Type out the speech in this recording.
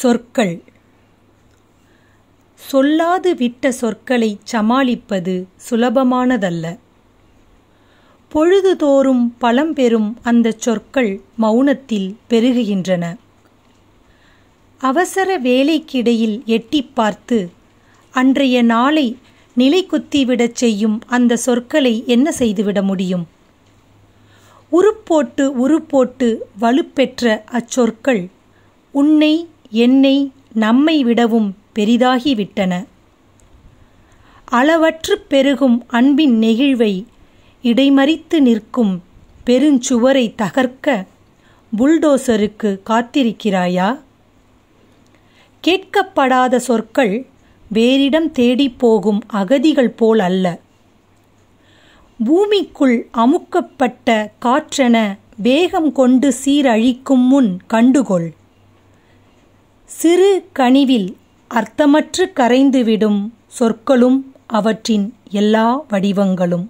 சொற்கள் சொல்லாது விட்ட சொற்களை சமாளிப்பது சுலபமானதல்ல பொழுதுதோறும் பலம் பெறும் அந்த சொற்கள் மௌனத்தில் பெருகுகின்றன அவசர வேலைக்கிடையில் எட்டி பார்த்து அன்றைய நாளை நிலை குத்திவிடச் செய்யும் அந்த சொற்களை என்ன செய்துவிட முடியும் உருப்போட்டு உருப்போட்டு வலுப்பெற்ற அச்சொற்கள் உன்னை என்னை நம்மை விடவும் பெரிதாகிவிட்டன அளவற்று பெருகும் அன்பின் நெகிழ்வை இடைமறித்து நிற்கும் பெருஞ்சுவரை தகர்க்க புல்டோசருக்கு காத்திருக்கிறாயா கேட்கப்படாத சொற்கள் வேறிடம் தேடிப்போகும் போகும் அகதிகள் போல் அல்ல பூமிக்குள் அமுக்கப்பட்ட காற்றென வேகம் கொண்டு சீரழிக்கும் முன் கண்டுகொள் சிறு கனிவில் அர்த்தமற்று கரைந்துவிடும் சொற்களும் அவற்றின் எல்லா வடிவங்களும்